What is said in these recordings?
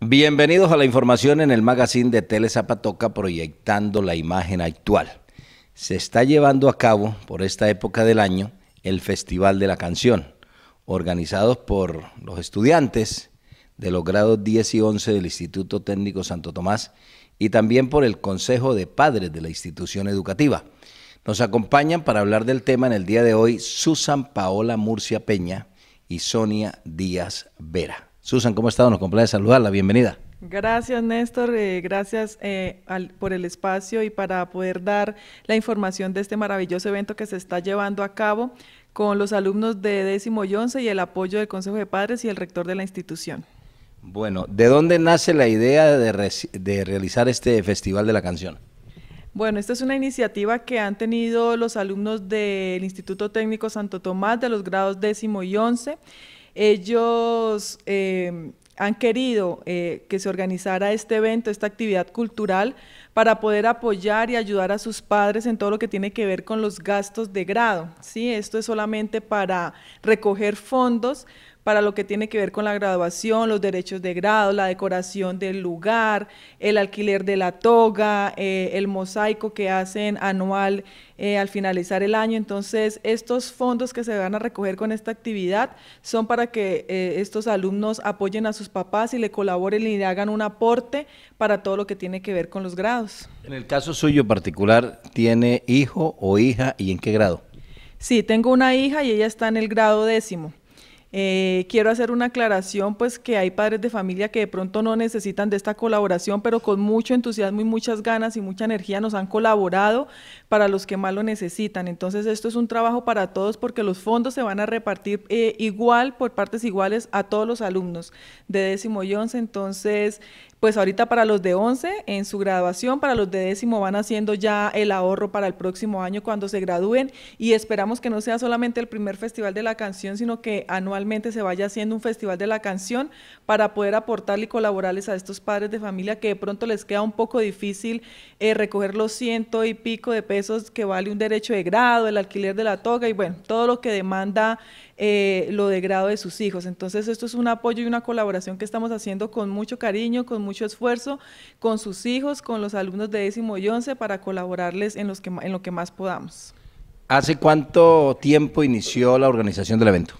Bienvenidos a la información en el magazine de Tele Zapatoca proyectando la imagen actual. Se está llevando a cabo por esta época del año el Festival de la Canción, organizados por los estudiantes de los grados 10 y 11 del Instituto Técnico Santo Tomás y también por el Consejo de Padres de la institución educativa. Nos acompañan para hablar del tema en el día de hoy Susan Paola Murcia Peña y Sonia Díaz Vera. Susan, ¿cómo está? Nos complace saludarla, bienvenida. Gracias Néstor, eh, gracias eh, por el espacio y para poder dar la información de este maravilloso evento que se está llevando a cabo con los alumnos de décimo y once y el apoyo del Consejo de Padres y el rector de la institución. Bueno, ¿de dónde nace la idea de, de realizar este Festival de la Canción? Bueno, esta es una iniciativa que han tenido los alumnos del Instituto Técnico Santo Tomás de los grados décimo y once ellos eh, han querido eh, que se organizara este evento, esta actividad cultural, para poder apoyar y ayudar a sus padres en todo lo que tiene que ver con los gastos de grado. ¿sí? Esto es solamente para recoger fondos para lo que tiene que ver con la graduación, los derechos de grado, la decoración del lugar, el alquiler de la toga, eh, el mosaico que hacen anual eh, al finalizar el año. Entonces, estos fondos que se van a recoger con esta actividad son para que eh, estos alumnos apoyen a sus papás y le colaboren y le hagan un aporte para todo lo que tiene que ver con los grados. En el caso suyo particular, ¿tiene hijo o hija y en qué grado? Sí, tengo una hija y ella está en el grado décimo. Eh, quiero hacer una aclaración, pues que hay padres de familia que de pronto no necesitan de esta colaboración, pero con mucho entusiasmo y muchas ganas y mucha energía nos han colaborado para los que más lo necesitan. Entonces esto es un trabajo para todos porque los fondos se van a repartir eh, igual por partes iguales a todos los alumnos de décimo y once. Entonces pues ahorita para los de 11 en su graduación, para los de décimo van haciendo ya el ahorro para el próximo año cuando se gradúen y esperamos que no sea solamente el primer festival de la canción, sino que anualmente se vaya haciendo un festival de la canción para poder aportar y colaborarles a estos padres de familia que de pronto les queda un poco difícil eh, recoger los ciento y pico de pesos que vale un derecho de grado, el alquiler de la toga y bueno, todo lo que demanda eh, lo de grado de sus hijos. Entonces esto es un apoyo y una colaboración que estamos haciendo con mucho cariño, con mucho esfuerzo con sus hijos, con los alumnos de décimo y once para colaborarles en, los que, en lo que más podamos. ¿Hace cuánto tiempo inició la organización del evento?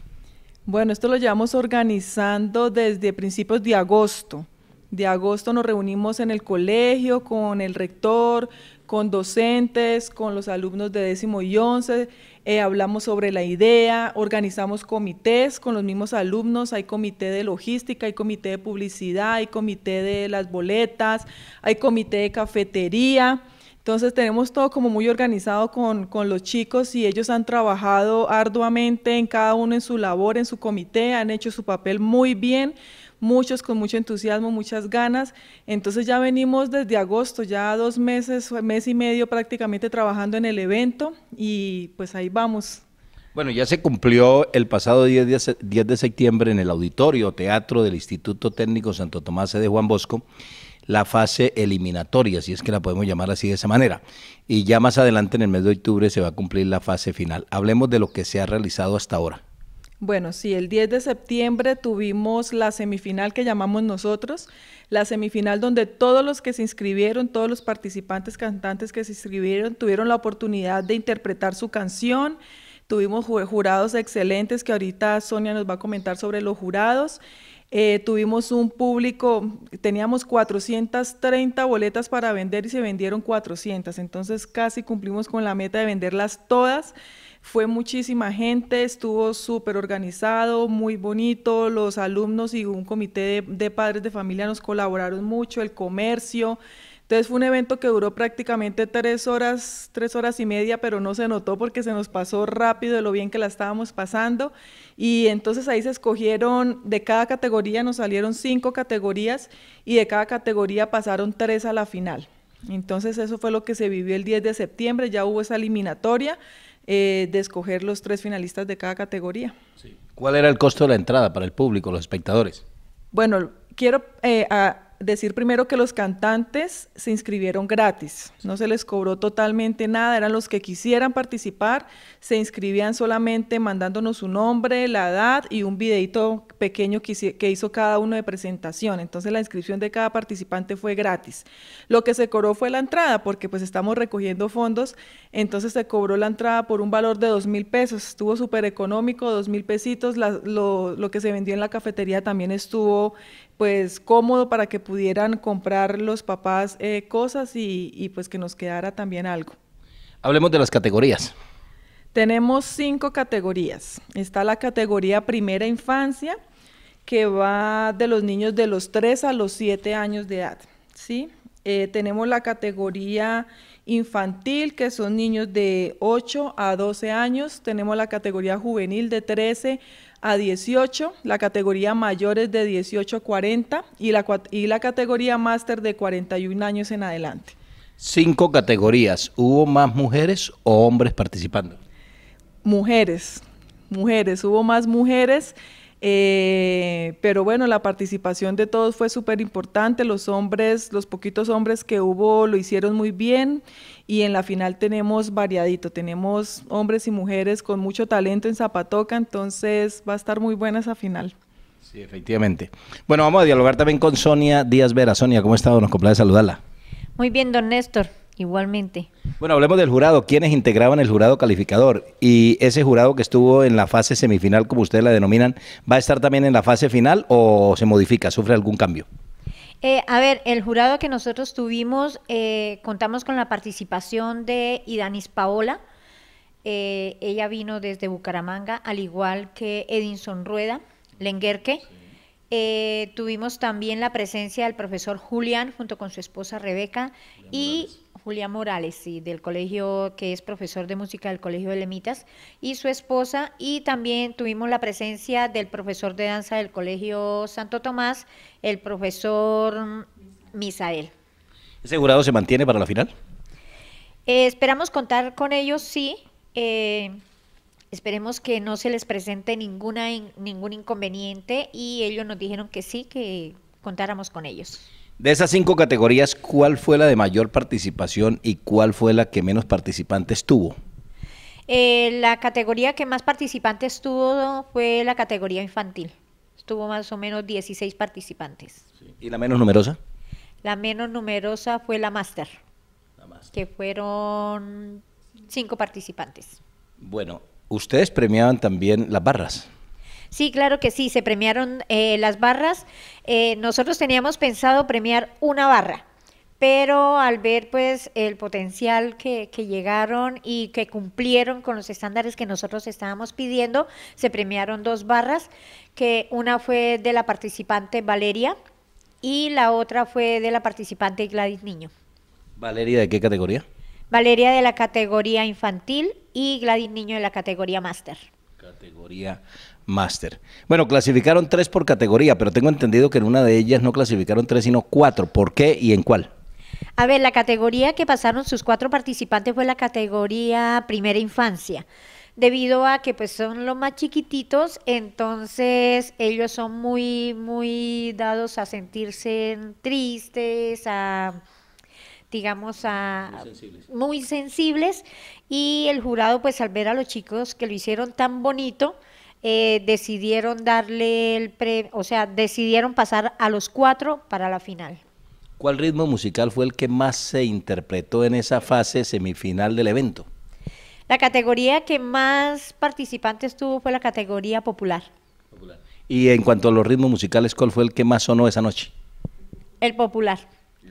Bueno, esto lo llevamos organizando desde principios de agosto. De agosto nos reunimos en el colegio con el rector, con docentes, con los alumnos de décimo y once, eh, hablamos sobre la idea, organizamos comités con los mismos alumnos, hay comité de logística, hay comité de publicidad, hay comité de las boletas, hay comité de cafetería. Entonces tenemos todo como muy organizado con, con, los chicos y ellos han trabajado arduamente en cada uno en su labor, en su comité, han hecho su papel muy bien muchos con mucho entusiasmo, muchas ganas. Entonces ya venimos desde agosto, ya dos meses, mes y medio prácticamente trabajando en el evento y pues ahí vamos. Bueno, ya se cumplió el pasado 10 de septiembre en el auditorio teatro del Instituto Técnico Santo Tomás de Juan Bosco la fase eliminatoria, si es que la podemos llamar así de esa manera. Y ya más adelante, en el mes de octubre, se va a cumplir la fase final. Hablemos de lo que se ha realizado hasta ahora. Bueno, sí, el 10 de septiembre tuvimos la semifinal que llamamos nosotros, la semifinal donde todos los que se inscribieron, todos los participantes cantantes que se inscribieron tuvieron la oportunidad de interpretar su canción. Tuvimos jurados excelentes que ahorita Sonia nos va a comentar sobre los jurados. Eh, tuvimos un público, teníamos 430 boletas para vender y se vendieron 400, entonces casi cumplimos con la meta de venderlas todas. Fue muchísima gente, estuvo súper organizado, muy bonito, los alumnos y un comité de, padres de familia nos colaboraron mucho, el comercio. Entonces fue un evento que duró prácticamente tres horas, tres horas y media, pero no se notó porque se nos pasó rápido de lo bien que la estábamos pasando. Y entonces ahí se escogieron, de cada categoría nos salieron cinco categorías y de cada categoría pasaron tres a la final. Entonces eso fue lo que se vivió el 10 de septiembre, ya hubo esa eliminatoria. Eh, de escoger los tres finalistas de cada categoría. ¿Cuál era el costo de la entrada para el público, los espectadores? Bueno, quiero eh, a, decir primero que los cantantes se inscribieron gratis, no se les cobró totalmente nada, eran los que quisieran participar, se inscribían solamente mandándonos su nombre, la edad y un videito pequeño que, hizo cada uno de presentación, entonces la inscripción de cada participante fue gratis. Lo que se cobró fue la entrada, porque pues estamos recogiendo fondos, entonces se cobró la entrada por un valor de dos mil pesos, estuvo súper económico, dos mil pesitos, lo, lo que se vendió en la cafetería también estuvo pues cómodo para que pudieran comprar los papás eh, cosas y, y pues que nos quedara también algo. Hablemos de las categorías. Tenemos cinco categorías. Está la categoría primera infancia, que va de los niños de los 3 a los 7 años de edad. ¿sí? Eh, tenemos la categoría infantil, que son niños de 8 a 12 años. Tenemos la categoría juvenil de 13 a 18, la categoría mayores de 18 a 40 y la, y la categoría máster de 41 años en adelante. Cinco categorías. ¿Hubo más mujeres o hombres participando? Mujeres, mujeres, hubo más mujeres. Eh, pero bueno, la participación de todos fue súper importante, los hombres, los poquitos hombres que hubo lo hicieron muy bien y en la final tenemos variadito, tenemos hombres y mujeres con mucho talento en Zapatoca, entonces va a estar muy buena esa final. Sí, efectivamente. Bueno, vamos a dialogar también con Sonia Díaz Vera. Sonia, ¿cómo ha estado? Nos complace saludarla. Muy bien, don Néstor. Igualmente. Bueno, hablemos del jurado. ¿Quiénes integraban el jurado calificador? Y ese jurado que estuvo en la fase semifinal, como ustedes la denominan, ¿va a estar también en la fase final o se modifica? ¿Sufre algún cambio? Eh, a ver, el jurado que nosotros tuvimos, eh, contamos con la participación de Idanis Paola. Eh, ella vino desde Bucaramanga, al igual que Edinson Rueda, Lenguerque. Eh, tuvimos también la presencia del profesor Julián junto con su esposa Rebeca y Julia Morales, del colegio, que es profesor de música del Colegio de Lemitas, y su esposa, y también tuvimos la presencia del profesor de danza del Colegio Santo Tomás, el profesor Misael. ¿Ese jurado se mantiene para la final? Eh, esperamos contar con ellos, sí. Eh, esperemos que no se les presente ninguna, ningún inconveniente y ellos nos dijeron que sí, que contáramos con ellos. De esas cinco categorías, ¿cuál fue la de mayor participación y cuál fue la que menos participantes tuvo? Eh, la categoría que más participantes tuvo fue la categoría infantil. Estuvo más o menos 16 participantes. ¿Y la menos numerosa? La menos numerosa fue la máster, que fueron cinco participantes. Bueno, ustedes premiaban también las barras. Sí, claro que sí, se premiaron eh, las barras. Eh, nosotros teníamos pensado premiar una barra, pero al ver pues el potencial que, que, llegaron y que cumplieron con los estándares que nosotros estábamos pidiendo, se premiaron dos barras, que una fue de la participante Valeria y la otra fue de la participante Gladys Niño. Valeria, ¿de qué categoría? Valeria de la categoría infantil y Gladys Niño de la categoría máster. Categoría Master. Bueno, clasificaron tres por categoría, pero tengo entendido que en una de ellas no clasificaron tres, sino cuatro. ¿Por qué y en cuál? A ver, la categoría que pasaron sus cuatro participantes fue la categoría primera infancia. Debido a que pues son los más chiquititos, entonces ellos son muy, muy dados a sentirse tristes, a digamos, a, muy sensibles. Y el jurado, pues al ver a los chicos que lo hicieron tan bonito, eh, decidieron darle el premio, o sea, decidieron pasar a los cuatro para la final. ¿Cuál ritmo musical fue el que más se interpretó en esa fase semifinal del evento? La categoría que más participantes tuvo fue la categoría popular. popular. Y en cuanto a los ritmos musicales, ¿cuál fue el que más sonó esa noche? El popular.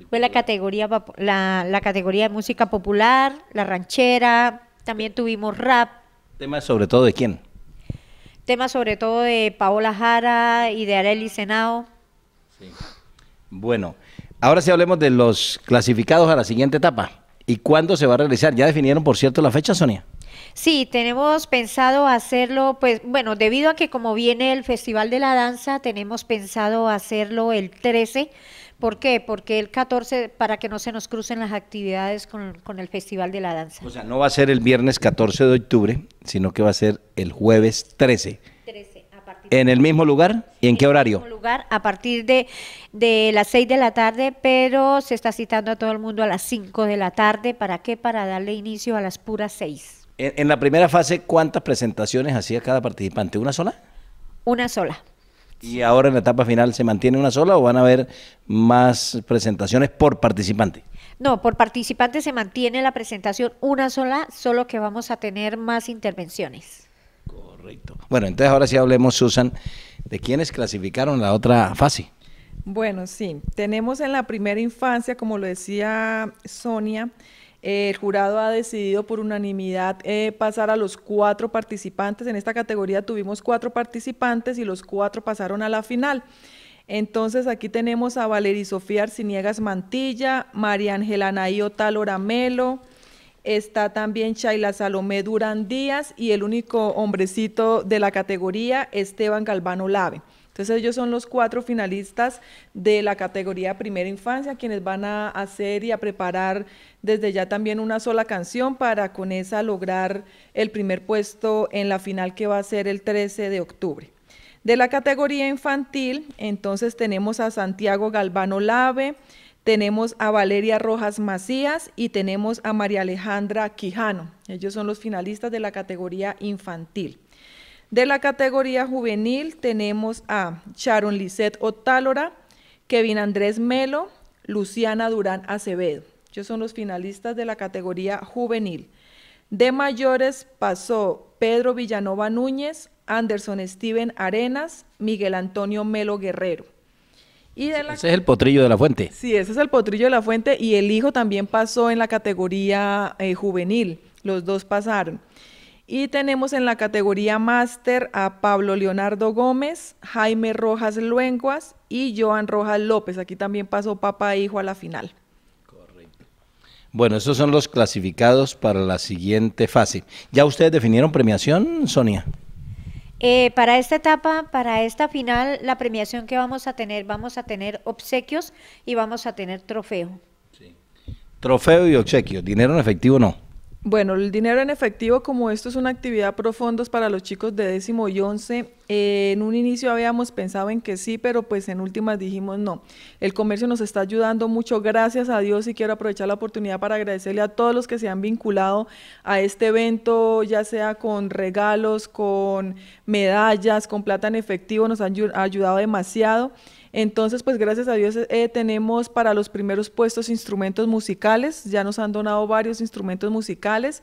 fue la categoría, la, la categoría de música popular, la ranchera, también tuvimos rap. ¿Temas sobre todo de quién? Tema sobre todo de Paola Jara y de Arely Senado. Sí. Bueno, ahora sí hablemos de los clasificados a la siguiente etapa. ¿Y cuándo se va a realizar? ¿Ya definieron, por cierto, la fecha, Sonia? Sí, tenemos pensado hacerlo, pues bueno, debido a que como viene el Festival de la Danza, tenemos pensado hacerlo el 13 ¿Por qué? Porque el 14, para que no se nos crucen las actividades con, el Festival de la Danza. O sea, no va a ser el viernes 14 de octubre, sino que va a ser el jueves 13. 13. a partir ¿En el mismo lugar? ¿Y en qué horario? En el mismo lugar, a partir de, de las 6 de la tarde, pero se está citando a todo el mundo a las 5 de la tarde. ¿Para qué? Para darle inicio a las puras 6. en la primera fase, ¿cuántas presentaciones hacía cada participante? ¿Una sola? Una sola. ¿Y ahora en la etapa final se mantiene una sola o van a haber más presentaciones por participante? No, por participante se mantiene la presentación una sola, solo que vamos a tener más intervenciones. Correcto. Bueno, entonces ahora sí hablemos, Susan, de quiénes clasificaron la otra fase. Bueno, sí, tenemos en la primera infancia, como lo decía Sonia, el jurado ha decidido por unanimidad eh, pasar a los cuatro participantes. En esta categoría tuvimos cuatro participantes y los cuatro pasaron a la final. Entonces aquí tenemos a Valeria Sofía Arciniegas Mantilla, María Ángela Nay Taloramelo, está también Chayla Salomé Durán Díaz y el único hombrecito de la categoría, Esteban Galvano Lave. Entonces ellos son los cuatro finalistas de la categoría primera infancia, quienes van a hacer y a preparar desde ya también una sola canción para con esa lograr el primer puesto en la final que va a ser el 13 de octubre. De la categoría infantil, entonces tenemos a Santiago Galvano Lave, tenemos a Valeria Rojas Macías y tenemos a María Alejandra Quijano. Ellos son los finalistas de la categoría infantil. De la categoría juvenil tenemos a Sharon Lisette Otálora, Kevin Andrés Melo, Luciana Durán Acevedo. Ellos son los finalistas de la categoría juvenil. De mayores pasó Pedro Villanova Núñez, Anderson Steven Arenas, Miguel Antonio Melo Guerrero. Ese es el potrillo de la fuente. Sí, ese es el potrillo de la fuente y el hijo también pasó en la categoría eh, juvenil. Los dos pasaron. Y tenemos en la categoría máster a Pablo Leonardo Gómez, Jaime Rojas Luenguas y Joan Rojas López. Aquí también pasó papá e hijo a la final. Correcto. Bueno, esos son los clasificados para la siguiente fase. ¿Ya ustedes definieron premiación, Sonia? Eh, para esta etapa, para esta final, la premiación que vamos a tener, vamos a tener obsequios y vamos a tener trofeo. Sí. Trofeo y obsequio, dinero en efectivo no. Bueno, el dinero en efectivo, como esto es una actividad profundos para los chicos de décimo y once, eh, en un inicio habíamos pensado en que sí, pero pues en últimas dijimos no. El comercio nos está ayudando mucho, gracias a Dios, y quiero aprovechar la oportunidad para agradecerle a todos los que se han vinculado a este evento, ya sea con regalos, con medallas, con plata en efectivo, nos han ayudado demasiado. Entonces, pues gracias a Dios eh, eh, tenemos para los primeros puestos instrumentos musicales, ya nos han donado varios instrumentos musicales,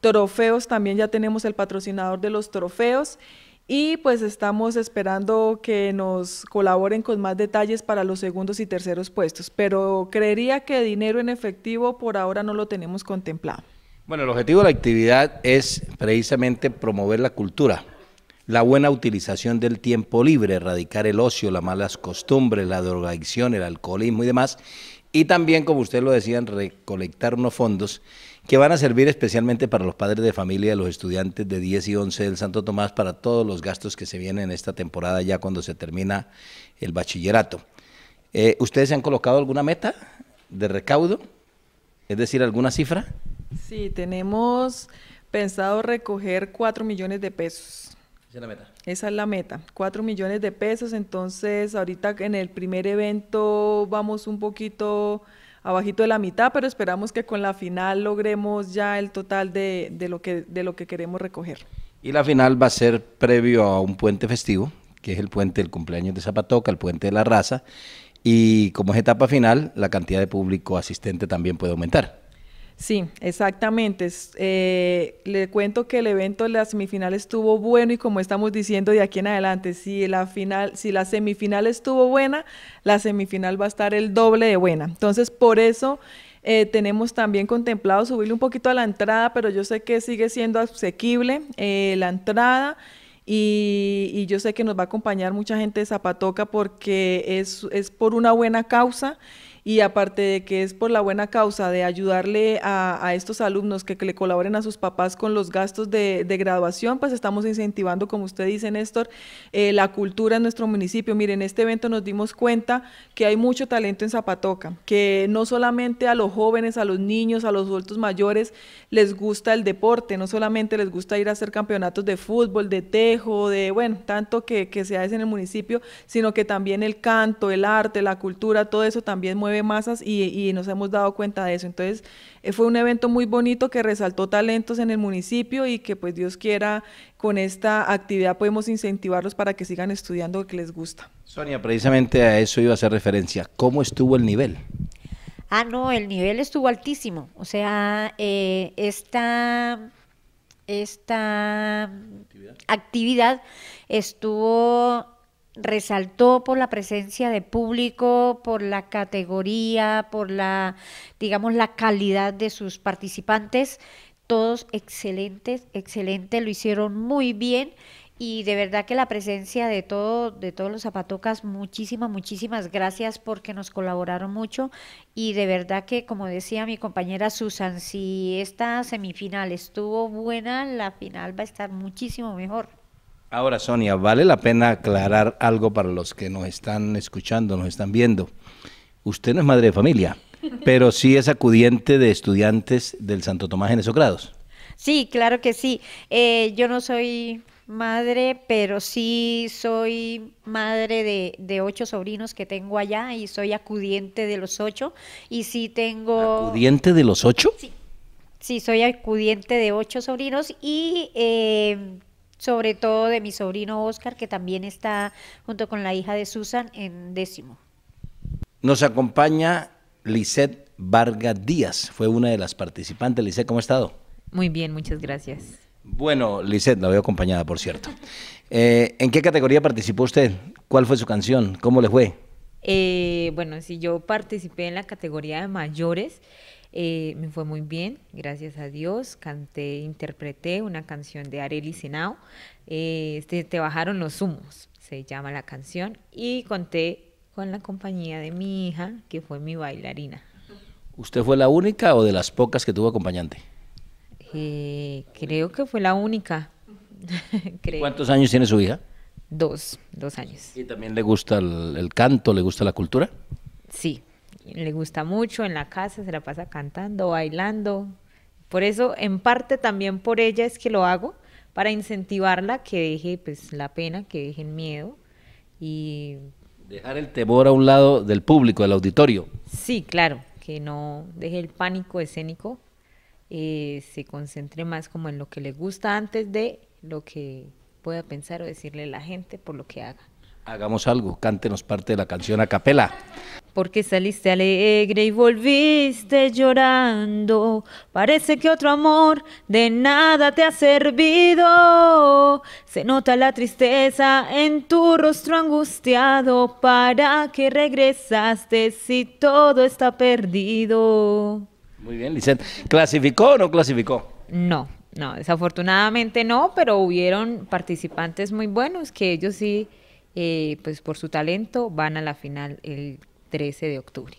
trofeos, también ya tenemos el patrocinador de los trofeos. Y pues estamos esperando que nos colaboren con más detalles para los segundos y terceros puestos, pero creería que dinero en efectivo por ahora no lo tenemos contemplado. Bueno, el objetivo de la actividad es precisamente promover la cultura, la buena utilización del tiempo libre, erradicar el ocio, las malas costumbres, la drogadicción, el alcoholismo y demás. Y también, como usted lo decía, recolectar unos fondos que van a servir especialmente para los padres de familia de los estudiantes de 10 y 11 del Santo Tomás para todos los gastos que se vienen en esta temporada ya cuando se termina el bachillerato. Eh, ¿Ustedes se han colocado alguna meta de recaudo? Es decir, alguna cifra? Sí, tenemos pensado recoger 4 millones de pesos. Esa es la meta. Esa 4 millones de pesos. Entonces, ahorita en el primer evento vamos un poquito abajito de la mitad, pero esperamos que con la final logremos ya el total de, de lo, que, de lo que queremos recoger. Y la final va a ser previo a un puente festivo, que es el puente del cumpleaños de Zapatoca, el puente de la raza. Y como es etapa final, la cantidad de público asistente también puede aumentar. Sí, exactamente. Eh, le cuento que el evento de la semifinal estuvo bueno y como estamos diciendo de aquí en adelante, si la final, si la semifinal estuvo buena, la semifinal va a estar el doble de buena. Entonces, por eso eh, tenemos también contemplado subirle un poquito a la entrada, pero yo sé que sigue siendo asequible eh, la entrada. Y, y, yo sé que nos va a acompañar mucha gente de Zapatoca porque es, es por una buena causa y aparte de que es por la buena causa de ayudarle a, estos alumnos que, le colaboren a sus papás con los gastos de, graduación, pues estamos incentivando, como usted dice, Néstor, eh, la cultura en nuestro municipio. Miren, en este evento nos dimos cuenta que hay mucho talento en Zapatoca, que no solamente a los jóvenes, a los niños, a los adultos mayores les gusta el deporte, no solamente les gusta ir a hacer campeonatos de fútbol, de tejo, de, bueno, tanto que, que se hace en el municipio, sino que también el canto, el arte, la cultura, todo eso también mueve masas y, nos hemos dado cuenta de eso. Entonces, eh, fue un evento muy bonito que resaltó talentos en el municipio y que pues Dios quiera, con esta actividad podemos incentivarlos para que sigan estudiando lo que les gusta. Sonia, precisamente a eso iba a hacer referencia. ¿Cómo estuvo el nivel? Ah, no, el nivel estuvo altísimo. O sea, eh, esta, actividad estuvo resaltó por la presencia de público, por la categoría, por la, digamos, la calidad de sus participantes. Todos excelentes, excelentes, lo hicieron muy bien y de verdad que la presencia de todo de todos los zapatocas muchísimas muchísimas gracias porque nos colaboraron mucho y de verdad que como decía mi compañera Susan si esta semifinal estuvo buena la final va a estar muchísimo mejor Ahora, Sonia, vale la pena aclarar algo para los que nos están escuchando, nos están viendo. Usted no es madre de familia, pero sí es acudiente de estudiantes del Santo Tomás en esos grados. Sí, claro que sí. Eh, yo no soy madre, pero sí soy madre de, ocho sobrinos que tengo allá y soy acudiente de los ocho. Y sí tengo... ¿Acudiente de los ocho? Sí. Sí, soy acudiente de ocho sobrinos y eh, sobre todo de mi sobrino Oscar, que también está junto con la hija de Susan en décimo. Nos acompaña Lisette Vargas Díaz, fue una de las participantes. Lisette, ¿cómo ha estado? Muy bien, muchas gracias. Bueno, Lisette, la veo acompañada, por cierto. Eh, ¿En qué categoría participó usted? ¿Cuál fue su canción? ¿Cómo le fue? Eh, bueno, sí, yo participé en la categoría de mayores eh, me fue muy bien, gracias a Dios. Canté, interpreté una canción de Areli Senao, eh, este, te, bajaron los humos, se llama la canción, y conté con la compañía de mi hija, que fue mi bailarina. ¿Usted fue la única o de las pocas que tuvo acompañante? Eh, creo que fue la única. ¿Cuántos años tiene su hija? Dos, dos años. ¿Y también le gusta el canto, le gusta la cultura? Sí, le gusta mucho, en la casa se la pasa cantando, bailando. Por eso, en parte también por ella es que lo hago, para incentivarla que deje pues la pena, que deje el miedo y... Dejar el temor a un lado del público, del auditorio. Sí, claro, que no deje el pánico escénico, eh, se concentre más como en lo que le gusta antes de lo que pueda pensar o decirle la gente por lo que haga. Hagamos algo, cántenos parte de la canción a capela porque saliste alegre y volviste llorando. Parece que otro amor de nada te ha servido. Se nota la tristeza en tu rostro angustiado. ¿Para qué regresaste si todo está perdido? Muy bien, Lisette. ¿Clasificó o no clasificó? No, no, desafortunadamente no, pero hubieron participantes muy buenos que ellos sí, eh, pues por su talento, van a la final el 13 de octubre.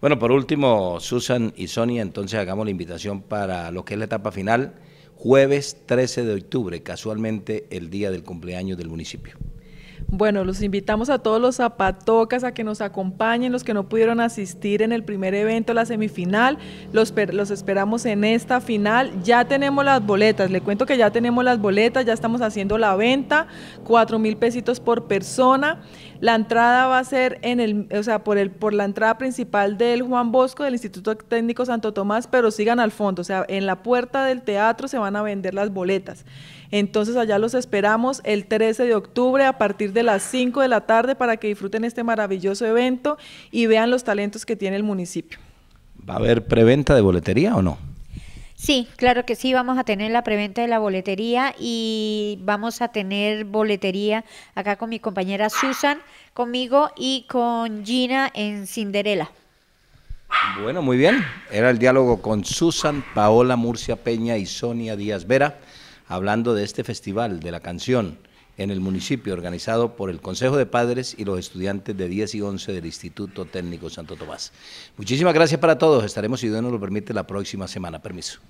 Bueno, por último, Susan y Sonia, entonces hagamos la invitación para lo que es la etapa final, jueves 13 de octubre, casualmente el día del cumpleaños del municipio. Bueno, los invitamos a todos los zapatocas a que nos acompañen, los que no pudieron asistir en el primer evento, la semifinal, los, los esperamos en esta final. Ya tenemos las boletas, le cuento que ya tenemos las boletas, ya estamos haciendo la venta, cuatro mil pesitos por persona. La entrada va a ser en el, o sea, por el, por la entrada principal del Juan Bosco del Instituto Técnico Santo Tomás, pero sigan al fondo, o sea, en la puerta del teatro se van a vender las boletas. Entonces allá los esperamos el 13 de octubre a partir de las 5 de la tarde para que disfruten este maravilloso evento y vean los talentos que tiene el municipio. ¿Va a haber preventa de boletería o no? Sí, claro que sí, vamos a tener la preventa de la boletería y vamos a tener boletería acá con mi compañera Susan, conmigo y con Gina en Cinderela. Bueno, muy bien. Era el diálogo con Susan, Paola Murcia Peña y Sonia Díaz Vera hablando de este festival de la canción en el municipio organizado por el Consejo de Padres y los estudiantes de 10 y 11 del Instituto Técnico Santo Tomás. Muchísimas gracias para todos. Estaremos, si Dios nos lo permite, la próxima semana. Permiso.